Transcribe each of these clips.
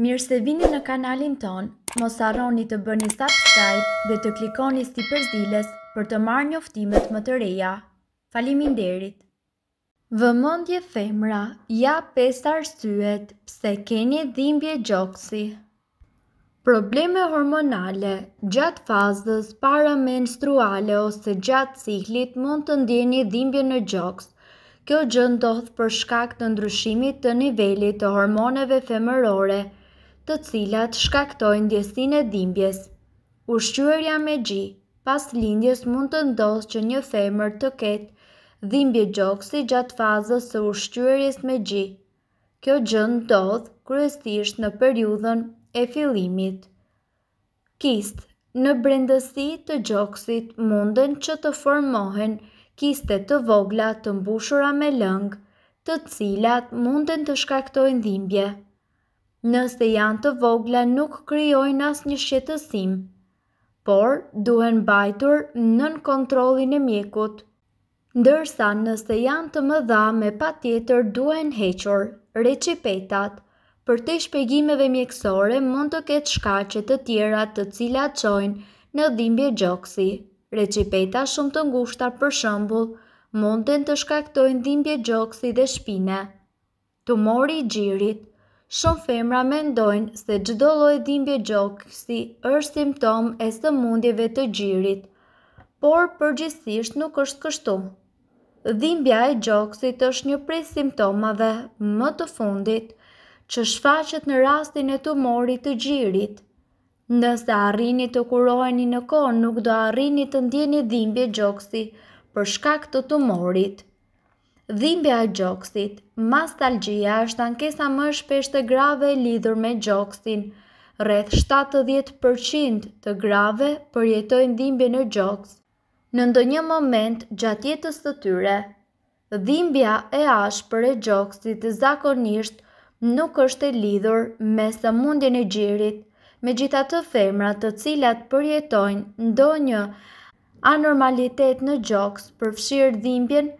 Mirë se vini në kanalin ton, mos arroni të bëni subscribe dhe të klikoni si përzilës për të marrë njoftimet më të reja. Falimin derit! Vëmëndje femra, ja 5 arsyet pse keni dhimbje gjoksi. Probleme hormonale gjatë fazës para menstruale ose gjatë ciklit mund të ndjeni dhimbje në gjoks. Kjo gjë për shkak të ndryshimit të nivelit të hormoneve femërore, të cilat shkaktojnë djesin e dhimbjes. Ushqyërja me gji, pas lindjes mund të ndodhë që një femër të ketë dhimbje gjoksi gjatë fazës së ushqyërjes me gji. Kjo gjënë ndodhë kryesisht në periudhën e fillimit. Kist Në brendësi të gjoksit munden që të formohen kiste të vogla të mbushura me lëngë, të cilat munden të shkaktojnë dhimbje nëse janë të vogla nuk kryojnë as një shqetësim, por duhen bajtur nën kontrolin e mjekut. Ndërsa nëse janë të më dha me pa tjetër duhen hequr, Recipetat për të shpegimeve mjekësore mund të ketë shkacet të tjera të cila qojnë në dhimbje gjoksi. Reqipeta shumë të ngushta për shëmbull mund të në të shkaktojnë dhimbje gjoksi dhe shpine. Tumori i gjirit Shumë femra mendojnë se gjdo loj dhimbje si është simptom e së mundjeve të gjirit, por përgjithsisht nuk është kështu. Dhimbja e gjokësit është një prej simptomave më të fundit që shfaqet në rastin e tumorit të gjirit. Nëse arrini të kuroheni në kohë, nuk do arrini të ndjeni dhimbje gjokësi për shkak të tumorit. Dhimbja e gjoksit, mastalgjia është ankesa më shpeshtë grave lidhur me gjoksin. Rreth 70% të grave përjetojnë dhimbje në gjoks. Në ndonjë moment gjatë jetës të tyre, dhimbja e ashpër e gjoksit zakonisht nuk është e lidhur me sëmundjen e gjirit, me gjitha të femra të cilat përjetojnë ndonjë anormalitet në gjoks përfshirë dhimbjen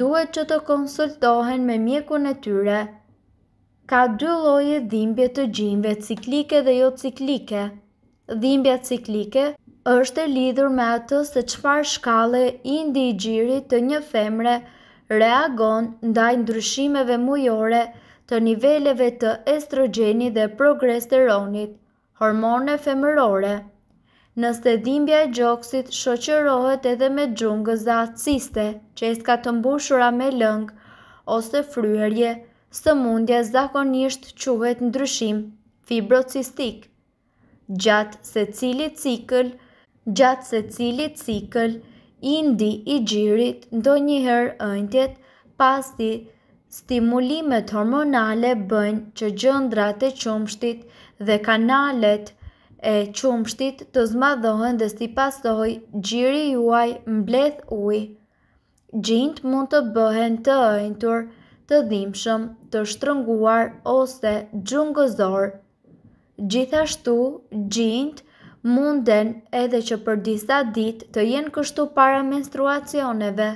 duhet që të konsultohen me mjekun e tyre. Ka dy lloje dhimbje të gjimbe ciklike dhe jo ciklike. Dhimbja ciklike është e lidhur me atë se çfarë shkalle indi i gjirit të një femre reagon ndaj ndryshimeve mujore të niveleve të estrogeni dhe progesteronit, hormone femërore nëse dhimbja e gjoksit shoqërohet edhe me gjungë za atësiste, që eska të mbushura me lëngë, ose fryërje, së mundja zakonisht quhet ndryshim, fibrocistik. Gjatë se cili cikl, gjatë se cili cikl, indi i gjirit ndonjëherë ëndjet, pasi stimulimet hormonale bëjnë që gjëndrat e qumshtit dhe kanalet të e qumshtit të zmadhohen dhe si pasoj gjiri juaj mbleth uj. Gjint mund të bëhen të ëjntur, të dhimshëm, të shtrënguar ose gjungëzor. Gjithashtu, gjint munden edhe që për disa dit të jenë kështu para menstruacioneve.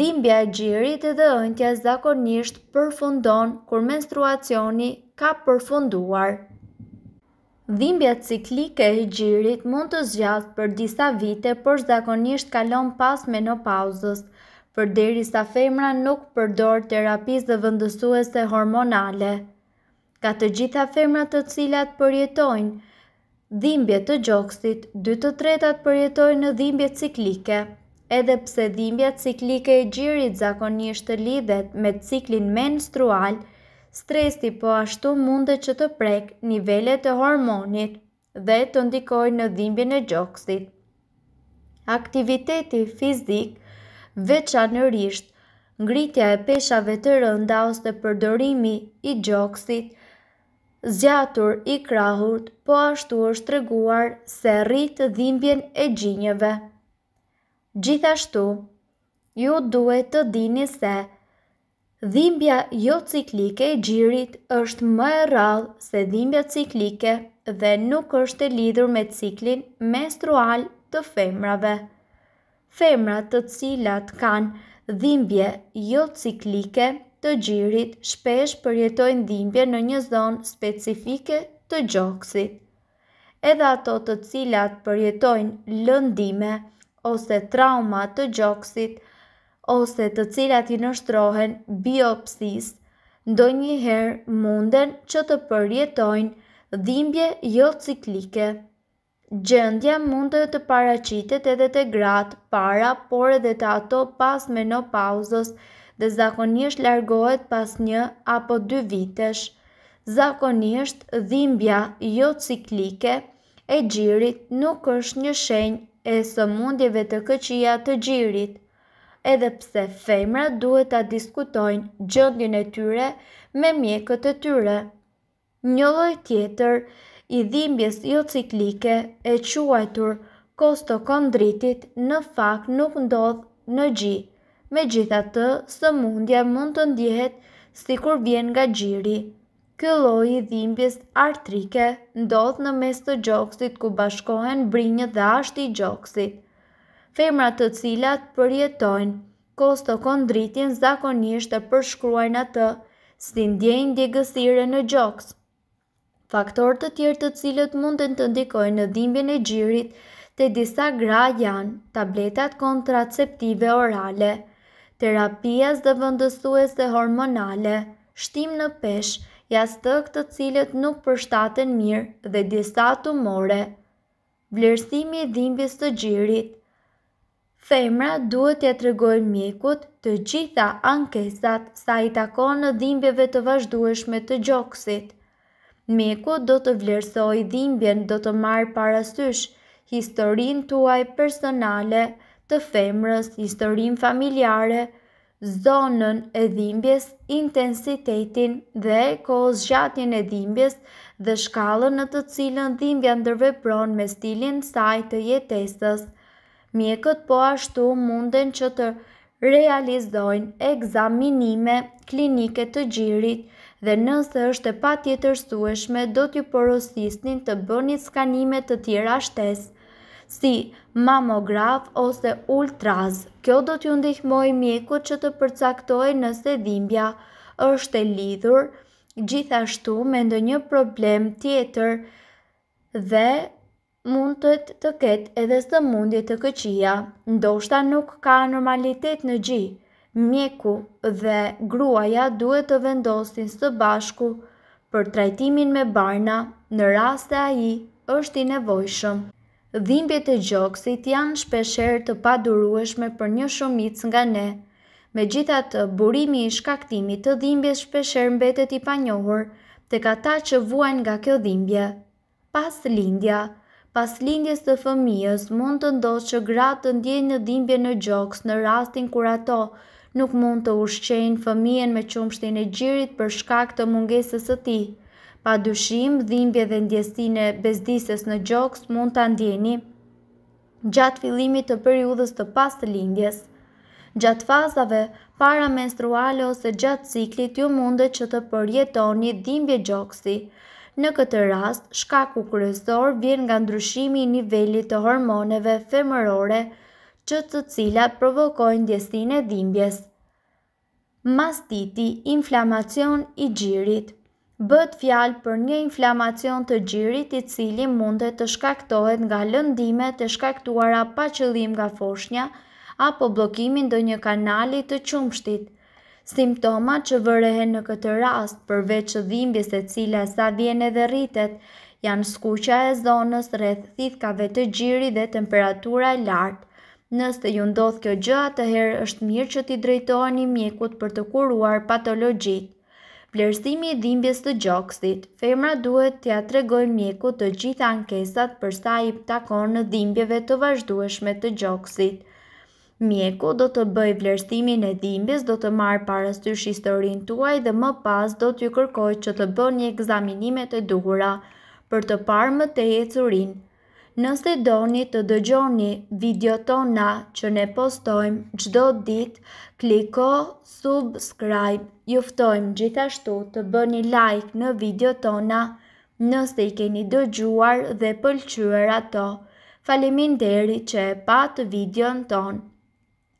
Dhimbja e gjirit edhe ejntja zakonisht përfundon kur menstruacioni ka përfunduar. Dhimbja ciklike e gjirit mund të zgjatë për disa vite, për zakonisht kalon pas menopauzës, për deri sa femra nuk përdor terapis dhe vëndësues e hormonale. Ka të gjitha femra të cilat përjetojnë dhimbje të gjoksit, 2 të tretat përjetojnë në dhimbje ciklike, edhe pse dhimbja ciklike e gjirit zakonisht të lidhet me ciklin menstrualë, stresi po ashtu mundet që të prek nivellet të hormonit dhe të ndikoj në dhimbjën e gjoksit. Aktiviteti fizik veçanërisht ngritja e peshave të rënda ose përdorimi i gjoksit, zgjatur i krahurt, po ashtu është treguar se rrit dhimbjen e gjinjeve. Gjithashtu, ju duhet të dini se Dhimbja jo-ciklike e gjirit është më e rrallë se dhimbja ciklike dhe nuk është e lidhur me ciklin menstrual të femrave. Femrat, të cilat kanë dhimbje jo-ciklike të gjirit, shpesh përjetojnë dhimbje në një zonë specifike të gjoksit. Edhe ato të cilat përjetojnë lëndime ose trauma të gjoksit ose të cilat i nështrohen biopsis, ndo njëherë munden që të përjetojnë dhimbje jo ciklike. Gjendja mund të paracitet edhe të gratë para, por edhe të ato pas menopauzës dhe zakonisht largohet pas një apo dy vitesh. Zakonisht dhimbja jo ciklike e gjirit nuk është një shenjë e së mundjeve të këqia të gjirit edhe pse femra duhet ta diskutojnë gjendjen e tyre me mjekët e tyre. Një lloj tjetër i dhimbjes jo ciklike e quajtur kondritit në fakt nuk ndodh në gji. Me gjitha të, së mundja mund të ndjehet si kur vjen nga gjiri. Këlloj i dhimbjes artrike ndodh në mes të gjoksit ku bashkohen brinjë dhe ashti gjoksit. gjoksit femrat të cilat përjetojnë kosto kondritjen zakonisht e përshkruajnë atë si ndjenjë djegësire në gjoks. Faktor të tjerë të cilët mundën të ndikojnë në dhimbje në gjirit të disa gra janë tabletat kontraceptive orale, terapias dhe dhe hormonale, shtim në pesh, jas të këtë cilët nuk përshtaten mirë dhe disa tumore. Vlerësimi i dhimbjes të gjirit Femra duhet t'ja tregoj mjekut të gjitha ankesat sa i takon në dhimbjeve të vazhdueshme të gjoksit. Mjeku do të vlerësoj dhimbjen do të marë parasysh historin tuaj personale të femrës, historin familjare, zonën e dhimbjes, intensitetin dhe kohës gjatjen e dhimbjes dhe shkallën në të cilën dhimbja ndërvepron me stilin saj të jetesës. Mjekët po ashtu munden që të realizojnë egzaminime klinike të gjirit dhe nëse është e pa tjetër sueshme do t'ju porosistin të bëni skanime të tjera shtes, si mamograf ose ultraz. Kjo do t'ju ndihmoj mjekut që të përcaktoj nëse dhimbja është e lidhur, gjithashtu me ndë një problem tjetër dhe mund të ketë edhe së mundit të këqia, ndoshta nuk ka normalitet në gji, mjeku dhe gruaja duhet të vendostin së bashku për trajtimin me barna në raste i është i nevojshëm. Dhimbje të gjokësit janë shpesher të padurueshme për një shumic nga ne, me gjithatë burimi i shkaktimi të dhimbje shpesher mbetet i panjohur të kata që vuajnë nga kjo dhimbje. Pas lindja Pas lindjes të fëmijës, mund të ndoshtë që gratë të ndjenë në dhimbje në gjoks në rastin kur ato nuk mund të ushqenë fëmijën me qumshtin e gjirit për shkak të mungesës të ti. Pa dushim, dhimbje dhe ndjesin e bezdises në gjoks mund të ndjeni gjatë fillimit të periudhës të pas të lindjes. Gjatë fazave, para menstruale ose gjatë ciklit ju mundet që të përjetoni dhimbje gjoksi. Në këtë rast, shkaku kryesor vjen nga ndryshimi i nivelit të hormoneve femërore, që të cilat provokojnë djestin e dhimbjes. Mastiti, inflamacion i gjirit Bët fjalë për një inflamacion të gjirit i cili mund të shkaktohet nga lëndime të shkaktuara pa qëllim nga foshnja apo blokimin do një kanali të qumshtit – Simptoma që vërehen në këtë rast, përveç dhimbjes e cila sa vjen edhe rritet, janë skuqja e zonës rreth thithkave të gjiri dhe temperatura e lartë. Nëse ju ndodh kjo gjë, atëherë është mirë që t'i drejtoheni mjekut për të kuruar patologjit. Vlerësimi i dhimbjes të gjoksit. Femra duhet t'ja tregojnë mjekut të gjitha ankesat për sa i takon në dhimbjeve të vazhdueshme të gjoksit. Mjeku do të bëj vlerësimin e dhimbjes, do të marë parastysh shistorin tuaj dhe më pas do t'ju kërkoj që të bë një examinimet e duhura për të parë më të jetësurin. Nëse doni të dëgjoni video tona që ne postojmë gjdo dit, kliko subscribe, juftojmë gjithashtu të bëni like në video tona nëse i keni dëgjuar dhe pëlqyër ato. Falimin deri që e patë videon tonë